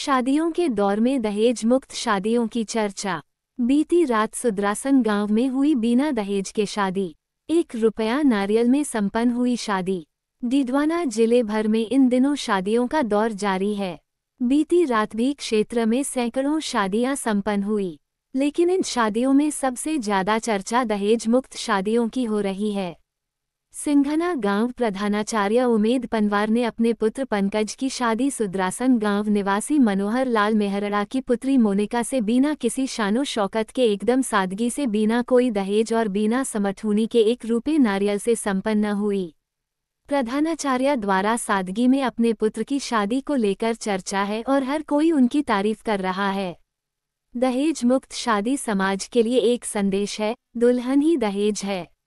शादियों के दौर में दहेज मुक्त शादियों की चर्चा बीती रात सुद्रासन गांव में हुई बिना दहेज के शादी एक रुपया नारियल में संपन्न हुई शादी डिडवाना जिले भर में इन दिनों शादियों का दौर जारी है बीती रात भी क्षेत्र में सैकड़ों शादियां संपन्न हुई लेकिन इन शादियों में सबसे ज्यादा चर्चा दहेज मुक्त शादियों की हो रही है सिंघना गांव प्रधानाचार्य उमेद पनवार ने अपने पुत्र पंकज की शादी सुद्रासन गांव निवासी मनोहर लाल मेहरड़ा की पुत्री मोनिका से बिना किसी शानो शौकत के एकदम सादगी से बिना कोई दहेज और बिना समठूनी के एक रूपे नारियल से संपन्न हुई प्रधानाचार्य द्वारा सादगी में अपने पुत्र की शादी को लेकर चर्चा है और हर कोई उनकी तारीफ कर रहा है दहेज मुक्त शादी समाज के लिए एक संदेश है दुल्हन ही दहेज है